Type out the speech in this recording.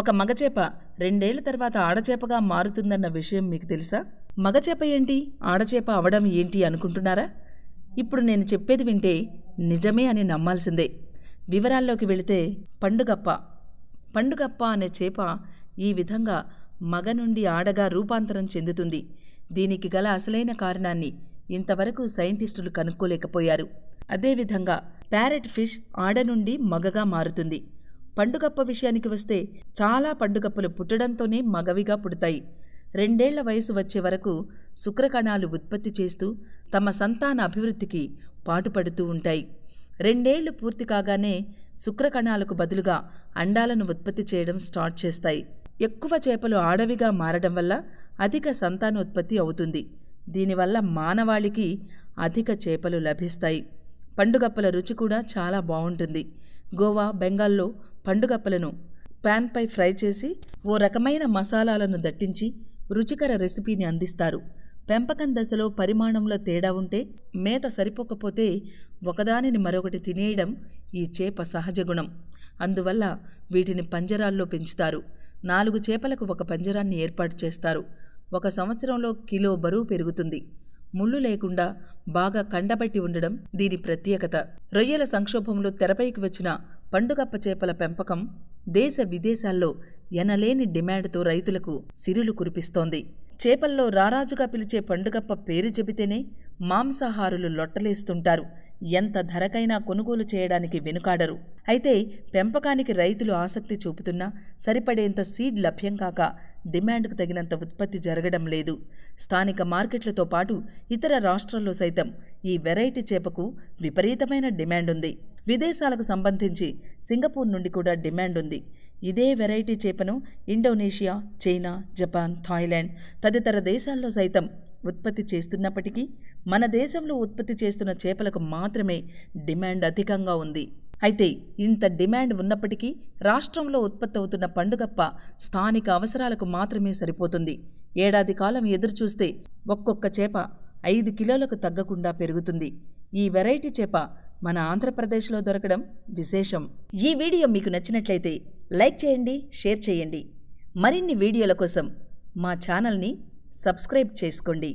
ఒక మగచేప రెండేళ్ల తర్వాత ఆడచేపగా మారుతుందన్న విషయం మీకు తెలుసా మగచేప ఏంటి ఆడచేప అవడం ఏంటి అనుకుంటున్నారా ఇప్పుడు నేను చెప్పేది వింటే నిజమే అని నమ్మాల్సిందే వివరాల్లోకి వెళితే పండుగప్ప పండుగప్ప అనే చేప ఈ విధంగా మగ నుండి ఆడగా రూపాంతరం చెందుతుంది దీనికి గల అసలైన కారణాన్ని ఇంతవరకు సైంటిస్టులు కనుక్కోలేకపోయారు అదేవిధంగా ప్యారెట్ ఫిష్ ఆడ నుండి మగగా మారుతుంది పండుగప్ప విషయానికి వస్తే చాలా పండుగప్పలు పుట్టడంతోనే మగవిగా పుడతాయి రెండేళ్ల వయసు వచ్చే వరకు శుక్రకణాలు ఉత్పత్తి చేస్తూ తమ సంతాన అభివృద్ధికి పాటుపడుతూ ఉంటాయి రెండేళ్లు పూర్తి కాగానే శుక్రకణాలకు బదులుగా అండాలను ఉత్పత్తి చేయడం స్టార్ట్ చేస్తాయి ఎక్కువ చేపలు ఆడవిగా మారడం వల్ల అధిక సంతానోత్పత్తి అవుతుంది దీనివల్ల మానవాళికి అధిక చేపలు లభిస్తాయి పండుగప్పల రుచి కూడా చాలా బాగుంటుంది గోవా బెంగాల్లో పండుగప్పలను ప్యాన్పై ఫ్రై చేసి ఓ రకమైన మసాలాలను దట్టించి రుచికర రెసిపీని అందిస్తారు పెంపకం దశలో పరిమాణంలో తేడా ఉంటే మేత సరిపోకపోతే ఒకదానిని మరొకటి తినేయడం ఈ చేప సహజ గుణం అందువల్ల వీటిని పంజరాల్లో పెంచుతారు నాలుగు చేపలకు ఒక పంజరాన్ని ఏర్పాటు చేస్తారు ఒక సంవత్సరంలో కిలో బరువు పెరుగుతుంది ముళ్ళు లేకుండా బాగా కండబట్టి ఉండడం దీని ప్రత్యేకత రొయ్యల సంక్షోభంలో తెరపైకి వచ్చిన పండుగప్ప చేపల పెంపకం దేశ విదేశాల్లో ఎనలేని డిమాండ్తో రైతులకు సిరులు కురిపిస్తోంది చేపల్లో రారాజుగా పిలిచే పండుగప్ప పేరు చెబితేనే మాంసాహారులు లొట్టలేస్తుంటారు ఎంత ధరకైనా కొనుగోలు చేయడానికి వెనుకాడరు అయితే పెంపకానికి రైతులు ఆసక్తి చూపుతున్నా సరిపడేంత సీడ్ లభ్యం కాక డిమాండ్కు తగినంత ఉత్పత్తి జరగడం లేదు స్థానిక మార్కెట్లతో పాటు ఇతర రాష్ట్రాల్లో సైతం ఈ వెరైటీ చేపకు విపరీతమైన డిమాండ్ ఉంది విదేశాలకు సంబంధించి సింగపూర్ నుండి కూడా డిమాండ్ ఉంది ఇదే వెరైటీ చేపను ఇండోనేషియా చైనా జపాన్ థాయిలాండ్ తదితర దేశాల్లో సైతం ఉత్పత్తి చేస్తున్నప్పటికీ మన దేశంలో ఉత్పత్తి చేస్తున్న చేపలకు మాత్రమే డిమాండ్ అధికంగా ఉంది అయితే ఇంత డిమాండ్ ఉన్నప్పటికీ రాష్ట్రంలో ఉత్పత్తి అవుతున్న పండుగప్ప స్థానిక అవసరాలకు మాత్రమే సరిపోతుంది ఏడాది కాలం ఎదురుచూస్తే ఒక్కొక్క చేప ఐదు కిలోలకు తగ్గకుండా పెరుగుతుంది ఈ వెరైటీ చేప మన ఆంధ్రప్రదేశ్లో దొరకడం విశేషం ఈ వీడియో మీకు నచ్చినట్లయితే లైక్ చేయండి షేర్ చేయండి మరిన్ని వీడియోల కోసం మా ఛానల్ని సబ్స్క్రైబ్ చేసుకోండి